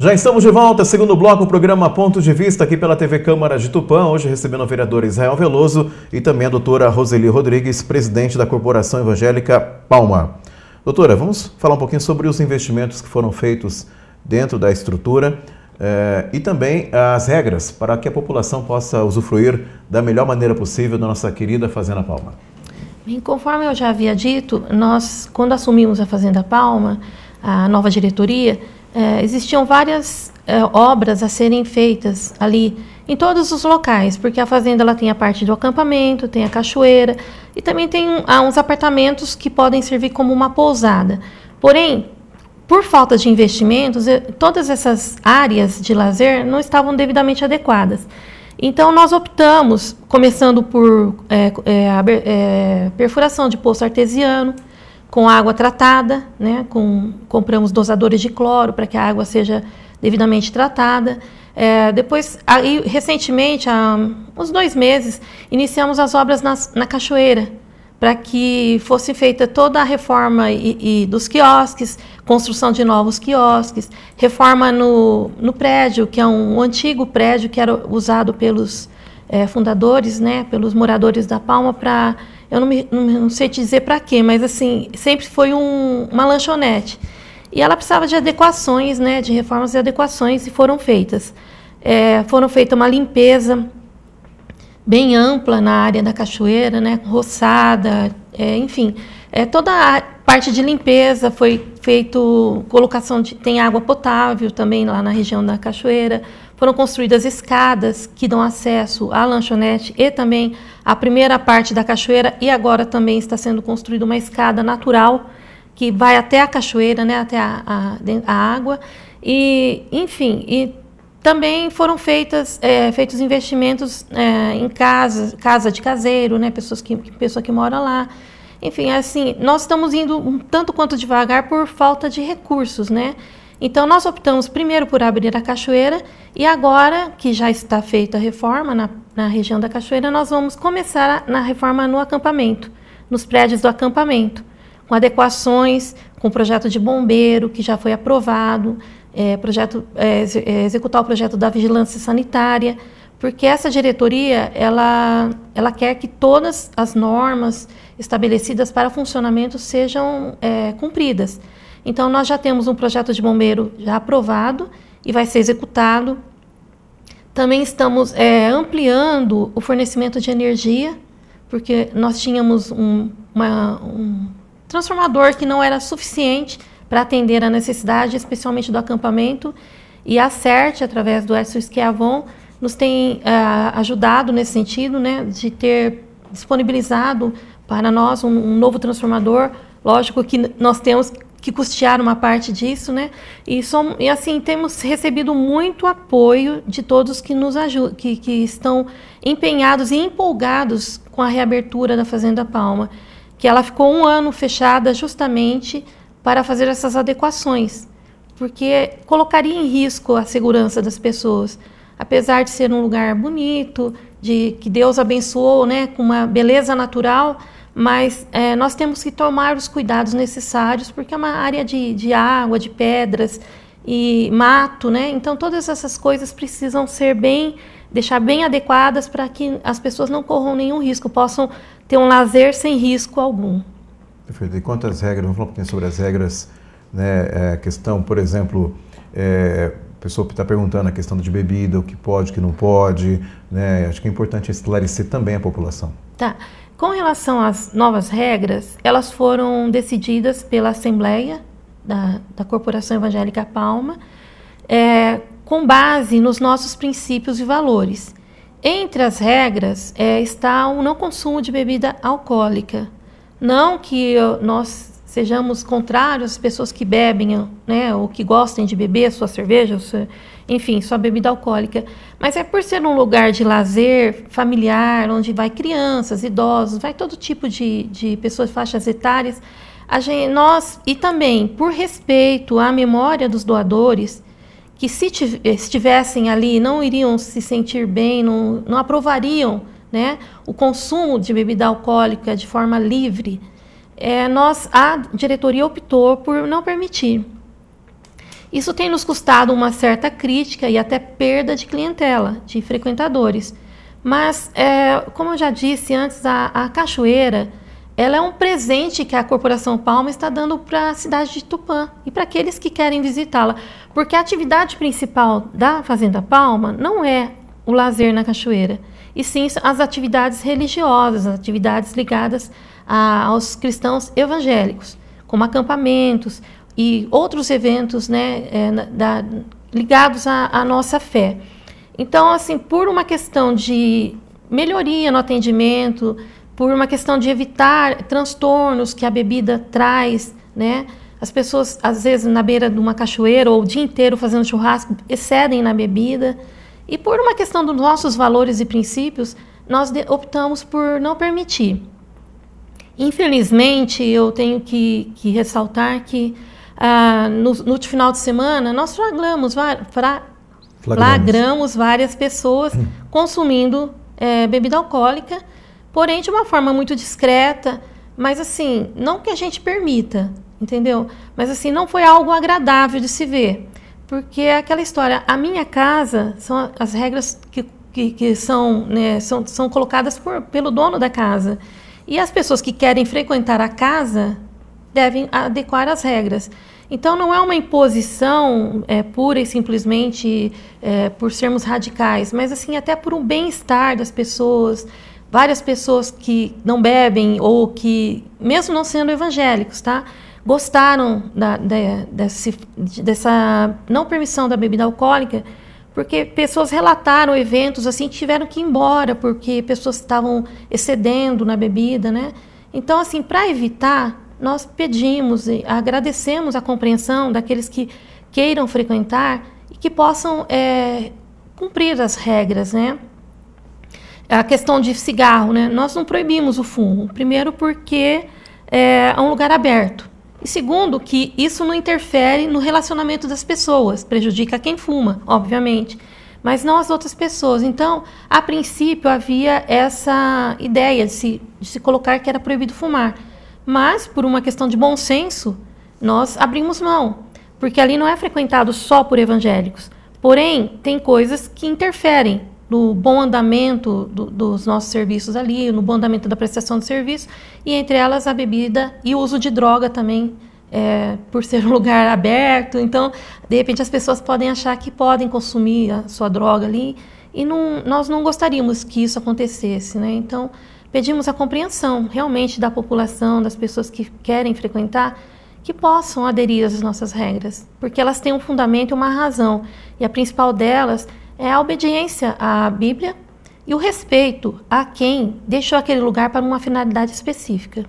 Já estamos de volta, segundo bloco, o programa Ponto de Vista, aqui pela TV Câmara de Tupã, hoje recebendo o vereador Israel Veloso e também a doutora Roseli Rodrigues, presidente da Corporação Evangélica Palma. Doutora, vamos falar um pouquinho sobre os investimentos que foram feitos dentro da estrutura eh, e também as regras para que a população possa usufruir da melhor maneira possível da nossa querida Fazenda Palma. Bem, conforme eu já havia dito, nós, quando assumimos a Fazenda Palma, a nova diretoria, é, existiam várias é, obras a serem feitas ali em todos os locais, porque a fazenda ela tem a parte do acampamento, tem a cachoeira e também tem um, há uns apartamentos que podem servir como uma pousada. Porém, por falta de investimentos, eh, todas essas áreas de lazer não estavam devidamente adequadas. Então, nós optamos, começando por é, é, a, é, perfuração de poço artesiano, com água tratada, né? Com, compramos dosadores de cloro para que a água seja devidamente tratada. É, depois, aí, recentemente, há uns dois meses, iniciamos as obras nas, na cachoeira para que fosse feita toda a reforma e, e dos quiosques, construção de novos quiosques, reforma no, no prédio, que é um antigo prédio que era usado pelos é, fundadores, né, pelos moradores da Palma, para eu não, me, não, não sei te dizer para quê, mas assim, sempre foi um, uma lanchonete. E ela precisava de adequações, né, de reformas e adequações, e foram feitas. É, foram feita uma limpeza bem ampla na área da cachoeira, né, roçada, é, enfim, é, toda a parte de limpeza foi feito colocação de tem água potável também lá na região da cachoeira, foram construídas escadas que dão acesso à lanchonete e também à primeira parte da cachoeira e agora também está sendo construída uma escada natural que vai até a cachoeira, né, até a, a, a água e, enfim, e também foram feitas, é, feitos investimentos é, em casa, casa de caseiro, né, pessoas que, pessoa que mora lá. Enfim, é assim, nós estamos indo um tanto quanto devagar por falta de recursos, né? Então nós optamos primeiro por abrir a cachoeira e agora que já está feita a reforma na, na região da cachoeira, nós vamos começar a, na reforma no acampamento, nos prédios do acampamento, com adequações, com projeto de bombeiro que já foi aprovado, é, projeto, é, é executar o projeto da vigilância sanitária, porque essa diretoria ela, ela quer que todas as normas estabelecidas para funcionamento sejam é, cumpridas. Então, nós já temos um projeto de bombeiro já aprovado e vai ser executado. Também estamos é, ampliando o fornecimento de energia, porque nós tínhamos um, uma, um transformador que não era suficiente para atender a necessidade, especialmente do acampamento. E a CERT, através do Edson nos tem uh, ajudado nesse sentido, né, de ter disponibilizado para nós um, um, novo transformador. Lógico que nós temos que custearam uma parte disso, né? E, som e assim temos recebido muito apoio de todos que nos ajudam, que, que estão empenhados e empolgados com a reabertura da Fazenda Palma, que ela ficou um ano fechada justamente para fazer essas adequações, porque colocaria em risco a segurança das pessoas, apesar de ser um lugar bonito, de que Deus abençoou, né, com uma beleza natural mas é, nós temos que tomar os cuidados necessários, porque é uma área de, de água, de pedras e mato, né? Então todas essas coisas precisam ser bem, deixar bem adequadas para que as pessoas não corram nenhum risco, possam ter um lazer sem risco algum. Perfeito. E quantas regras, vamos falar um pouquinho sobre as regras, né? É, questão, por exemplo, é, a pessoa está perguntando a questão de bebida, o que pode, o que não pode, né? Acho que é importante esclarecer também a população. Tá. Com relação às novas regras, elas foram decididas pela Assembleia da, da Corporação Evangélica Palma, é, com base nos nossos princípios e valores. Entre as regras é, está o não consumo de bebida alcoólica. Não que eu, nós sejamos contrários às pessoas que bebem, né, ou que gostem de beber sua cerveja, sua, enfim, sua bebida alcoólica. Mas é por ser um lugar de lazer familiar, onde vai crianças, idosos, vai todo tipo de, de pessoas faixas etárias. A gente, nós, e também por respeito à memória dos doadores, que se estivessem ali não iriam se sentir bem, não, não aprovariam né, o consumo de bebida alcoólica de forma livre é, nós, a diretoria optou por não permitir. Isso tem nos custado uma certa crítica e até perda de clientela, de frequentadores. Mas, é, como eu já disse antes, a, a, cachoeira ela é um presente que a Corporação Palma está dando para a cidade de Tupã e para aqueles que querem visitá-la. Porque a atividade principal da Fazenda Palma não é o lazer na cachoeira, e sim as atividades religiosas, as atividades ligadas a, aos cristãos evangélicos, como acampamentos e outros eventos né, é, da, ligados à nossa fé. Então, assim, por uma questão de melhoria no atendimento, por uma questão de evitar transtornos que a bebida traz, né? As pessoas, às vezes, na beira de uma cachoeira ou o dia inteiro fazendo churrasco, excedem na bebida. E por uma questão dos nossos valores e princípios, nós optamos por não permitir. Infelizmente, eu tenho que, que ressaltar que ah, no, último final de semana nós flagramos, fra, flagramos. várias pessoas hum. consumindo é, bebida alcoólica, porém de uma forma muito discreta, mas assim, não que a gente permita, entendeu? Mas assim, não foi algo agradável de se ver. Porque é aquela história, a minha casa são as regras que, que, que são, né, são, são colocadas por, pelo dono da casa. E as pessoas que querem frequentar a casa devem adequar as regras. Então, não é uma imposição é, pura e simplesmente é, por sermos radicais, mas assim até por um bem-estar das pessoas. Várias pessoas que não bebem ou que, mesmo não sendo evangélicos, tá? gostaram da, da, desse, dessa não permissão da bebida alcoólica, porque pessoas relataram eventos assim que tiveram que ir embora porque pessoas estavam excedendo na bebida, né? Então, assim, para evitar, nós pedimos e agradecemos a compreensão daqueles que queiram frequentar e que possam é, cumprir as regras, né? A questão de cigarro, né? Nós não proibimos o fumo. Primeiro porque é, é um lugar aberto. E segundo, que isso não interfere no relacionamento das pessoas, prejudica quem fuma, obviamente, mas não as outras pessoas. Então, a princípio havia essa ideia de se, de se colocar que era proibido fumar, mas por uma questão de bom senso, nós abrimos mão, porque ali não é frequentado só por evangélicos. Porém, tem coisas que interferem no bom andamento do, dos nossos serviços ali, no bom andamento da prestação de serviço, e entre elas a bebida e o uso de droga também, é, por ser um lugar aberto. Então, de repente, as pessoas podem achar que podem consumir a sua droga ali, e não, nós não gostaríamos que isso acontecesse. Né? Então, pedimos a compreensão realmente da população, das pessoas que querem frequentar, que possam aderir às nossas regras, porque elas têm um fundamento e uma razão, e a principal delas é a obediência à Bíblia e o respeito a quem deixou aquele lugar para uma finalidade específica.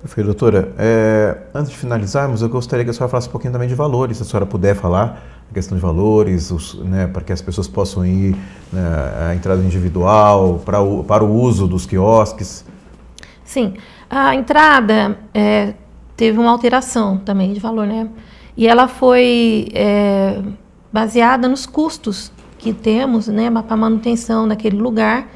Perfeito, doutora. É, antes de finalizarmos, eu gostaria que a senhora falasse um pouquinho também de valores, se a senhora puder falar a questão de valores, os, né, para que as pessoas possam ir né, à entrada individual, para o, para o uso dos quiosques. Sim, a entrada é, teve uma alteração também de valor, né? E ela foi é, baseada nos custos que temos né, para manutenção daquele lugar,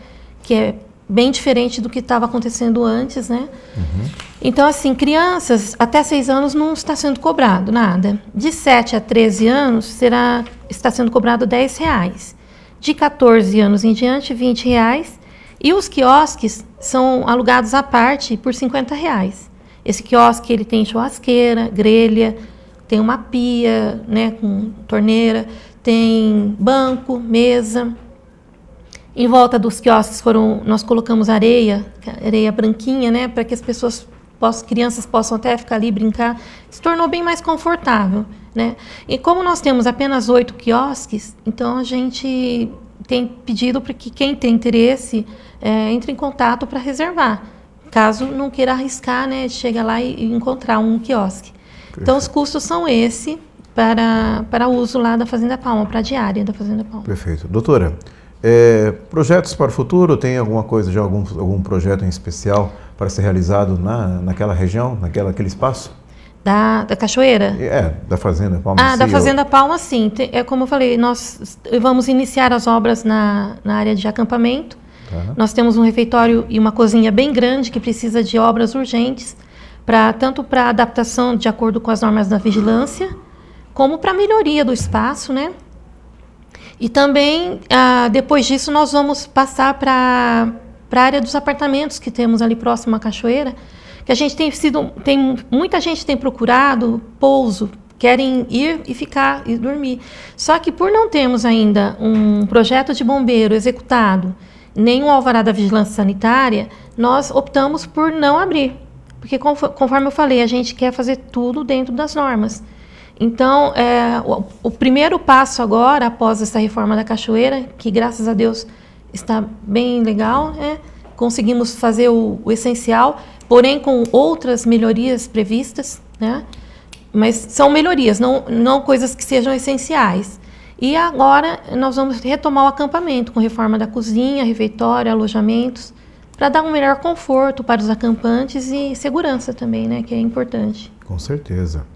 que é bem diferente do que estava acontecendo antes, né? Uhum. Então, assim, crianças até 6 anos não está sendo cobrado nada. De 7 a 13 anos será, está sendo cobrado 10 reais. De 14 anos em diante, 20 reais. E os quiosques são alugados à parte por 50 reais. Esse quiosque ele tem churrasqueira, grelha, tem uma pia, né, com torneira, tem banco, mesa. Em volta dos quiosques foram, nós colocamos areia, é areia branquinha, né, para que as pessoas possam, crianças possam até ficar ali brincar. Se tornou bem mais confortável, né? E como nós temos apenas oito quiosques, então a gente tem pedido para que quem tem interesse é, entre em contato para reservar, caso não queira arriscar, né, chegar lá e, e encontrar um quiosque. Então os custos são esse para, para uso lá da Fazenda Palma, para a diária da Fazenda Palma. Perfeito. Doutora, é, projetos para o futuro? Tem alguma coisa, algum, algum projeto em especial para ser realizado na, naquela região, naquela, naquele espaço? Da, da Cachoeira? É, da Fazenda Palma. Ah, da Fazenda Palma, sim. É como eu falei, nós vamos iniciar as obras na, na área de acampamento. Tá. Nós temos um refeitório e uma cozinha bem grande que precisa de obras urgentes, pra, tanto para adaptação de acordo com as normas da vigilância, como para melhoria do espaço, né? E também, ah, depois disso, nós vamos passar para a área dos apartamentos que temos ali próximo à cachoeira, que a gente tem sido, tem, muita gente tem procurado pouso, querem ir e ficar e dormir. Só que por não termos ainda um projeto de bombeiro executado, nem um alvará da vigilância sanitária, nós optamos por não abrir. Porque conforme eu falei, a gente quer fazer tudo dentro das normas. Então, é, o, o, primeiro passo agora, após essa reforma da cachoeira, que graças a Deus está bem legal, é, conseguimos fazer o, o, essencial, porém com outras melhorias previstas, né? mas são melhorias, não, não coisas que sejam essenciais. E agora nós vamos retomar o acampamento com reforma da cozinha, refeitório, alojamentos, para dar um melhor conforto para os acampantes e segurança também, né, que é importante. Com certeza.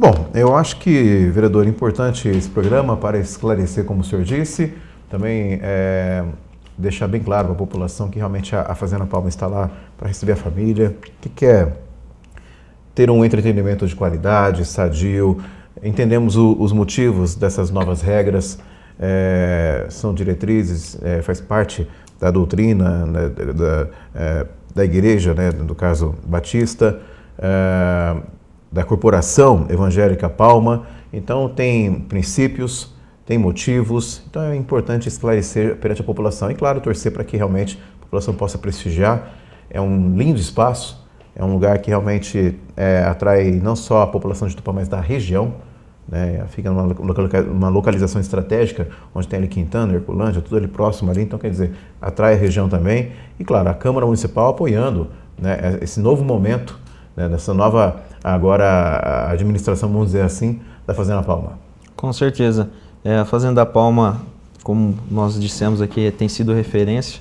Bom, eu acho que, vereador, é importante esse programa para esclarecer, como o senhor disse, também é, deixar bem claro para a população que realmente a, a Fazenda Palma está lá para receber a família, que quer ter um entretenimento de qualidade, sadio. Entendemos o, os motivos dessas novas regras, é, são diretrizes, é, faz parte da doutrina né, da, da, é, da, igreja, né, no caso batista. É, da Corporação Evangélica Palma. Então, tem princípios, tem motivos. Então, é importante esclarecer perante a população. E, claro, torcer para que realmente a população possa prestigiar. É um lindo espaço, é um lugar que realmente é, atrai não só a população de Tupã, mas da região. Né? Fica numa uma localização estratégica, onde tem ali Quintana, Herculândia, tudo ali próximo ali. Então, quer dizer, atrai a região também. E, claro, a Câmara Municipal apoiando né, é, esse novo momento né, dessa nova agora administração, vamos dizer assim, da Fazenda Palma. Com certeza. É, a Fazenda Palma, como nós dissemos aqui, tem sido referência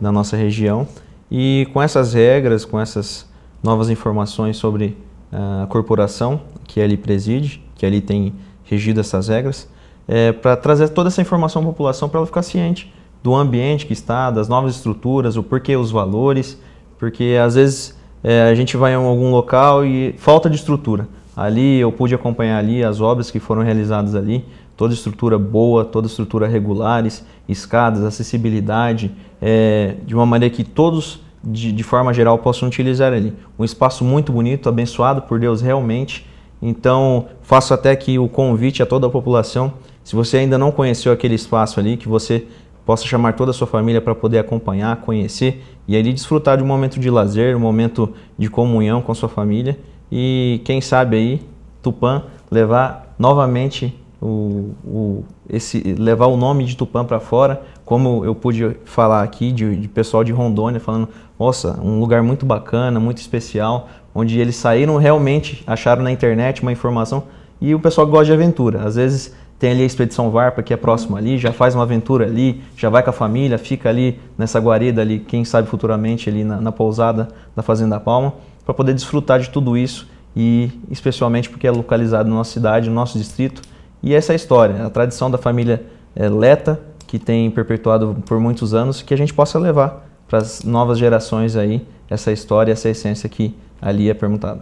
na nossa região e com essas regras, com essas novas informações sobre ah, a corporação que ali preside, que ali tem regido essas regras, é, para trazer toda essa informação à população para ela ficar ciente do ambiente que está, das novas estruturas, o porquê os valores, porque às vezes é, a gente vai em algum local e falta de estrutura. Ali eu pude acompanhar ali as obras que foram realizadas ali, toda estrutura boa, toda estrutura regulares, escadas, acessibilidade, é, de uma maneira que todos de, de, forma geral possam utilizar ali. Um espaço muito bonito, abençoado por Deus realmente. Então, faço até aqui o convite a toda a população, se você ainda não conheceu aquele espaço ali, que você possa chamar toda a sua família para poder acompanhar, conhecer e ali desfrutar de um momento de lazer, um momento de comunhão com a sua família e quem sabe aí Tupã levar novamente o, o esse levar o nome de Tupã para fora, como eu pude falar aqui de, de pessoal de Rondônia falando, nossa, um lugar muito bacana, muito especial, onde eles saíram realmente, acharam na internet uma informação e o pessoal gosta de aventura. Às vezes tem ali a Expedição Varpa, que é próximo ali, já faz uma aventura ali, já vai com a família, fica ali nessa guarida ali, quem sabe futuramente ali na, na pousada da Fazenda da Palma, para poder desfrutar de tudo isso e especialmente porque é localizado na nossa cidade, no nosso distrito. E essa é a história, a tradição da família é, Leta, que tem perpetuado por muitos anos, que a gente possa levar para as novas gerações aí essa história, essa essência que ali é perguntada.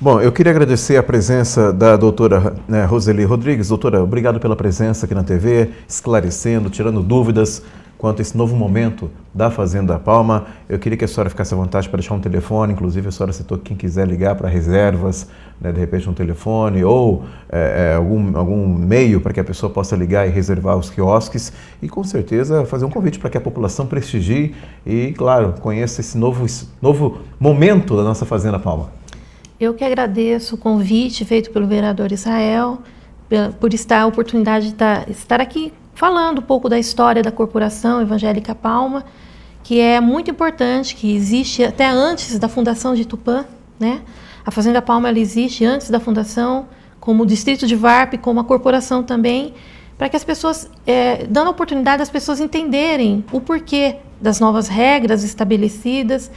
Bom, eu queria agradecer a presença da doutora né, Roseli Rodrigues. Doutora, obrigado pela presença aqui na TV, esclarecendo, tirando dúvidas quanto a esse novo momento da Fazenda Palma. Eu queria que a senhora ficasse à vontade para deixar um telefone, inclusive a senhora citou quem quiser ligar para reservas, né, de repente um telefone ou é, é, algum, algum meio para que a pessoa possa ligar e reservar os quiosques e com certeza fazer um convite para que a população prestigie e, claro, conheça esse novo, novo momento da nossa Fazenda Palma. Eu que agradeço o convite feito pelo vereador Israel, por estar a oportunidade de tá, estar aqui falando um pouco da história da corporação evangélica Palma, que é muito importante, que existe até antes da fundação de Tupã, né? A Fazenda Palma ela existe antes da fundação, como distrito de VARP, como a corporação também, para que as pessoas, é, dando a oportunidade das pessoas entenderem o porquê das novas regras estabelecidas,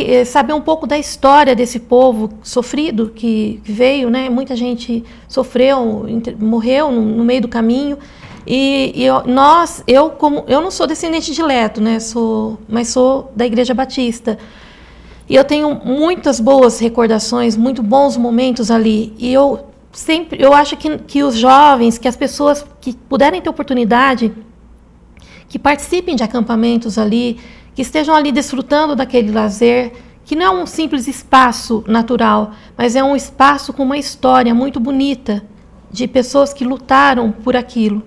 eh, saber um pouco da história desse povo sofrido que, veio, né? Muita gente sofreu, morreu no, no meio do caminho. E, e eu, nós, eu como eu não sou descendente dileto, né? Sou, mas sou da Igreja Batista. E eu tenho muitas boas recordações, muito bons momentos ali. E eu sempre, eu acho que, que os jovens, que as pessoas que puderem ter oportunidade, que participem de acampamentos ali, que estejam ali desfrutando daquele lazer, que não é um simples espaço natural, mas é um espaço com uma história muito bonita de pessoas que lutaram por aquilo.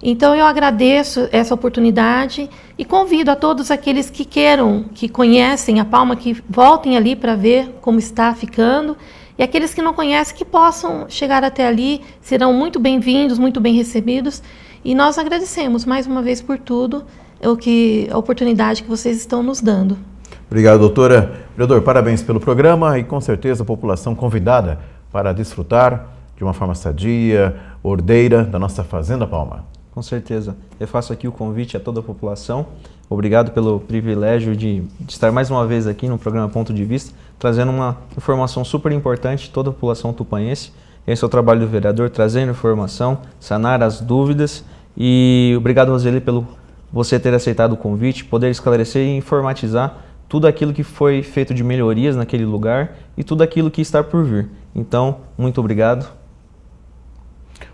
Então eu agradeço essa oportunidade e convido a todos aqueles que queiram, que conhecem a Palma, que voltem ali para ver como está ficando. E aqueles que não conhecem, que possam chegar até ali, serão muito bem-vindos, muito bem recebidos. E nós agradecemos mais uma vez por tudo. É o que, a oportunidade que vocês estão nos dando. Obrigado, doutora. Vereador, parabéns pelo programa e com certeza a população convidada para desfrutar de uma forma sadia, ordeira da nossa Fazenda Palma. Com certeza. Eu faço aqui o convite a toda a população. Obrigado pelo privilégio de, de estar mais uma vez aqui no programa Ponto de Vista, trazendo uma informação super importante toda a população tupanense. Esse é o trabalho do vereador, trazendo informação, sanar as dúvidas. E obrigado, Roseli, pelo você ter aceitado o convite, poder esclarecer e informatizar tudo aquilo que foi feito de melhorias naquele lugar e tudo aquilo que está por vir. Então, muito obrigado.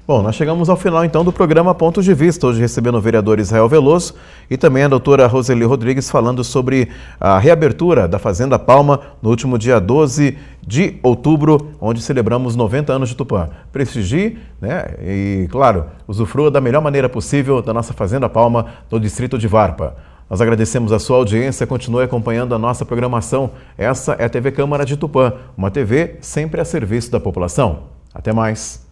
Bom, nós chegamos ao final então do programa Pontos de Vista, hoje recebendo o vereador Israel Veloso e também a doutora Roseli Rodrigues falando sobre a reabertura da Fazenda Palma no último dia 12 de outubro, onde celebramos 90 anos de Tupã. Prestigie né? e, claro, usufrua da melhor maneira possível da nossa Fazenda Palma no distrito de Varpa. Nós agradecemos a sua audiência, continue acompanhando a nossa programação. Essa é a TV Câmara de Tupã, uma TV sempre a serviço da população. Até mais!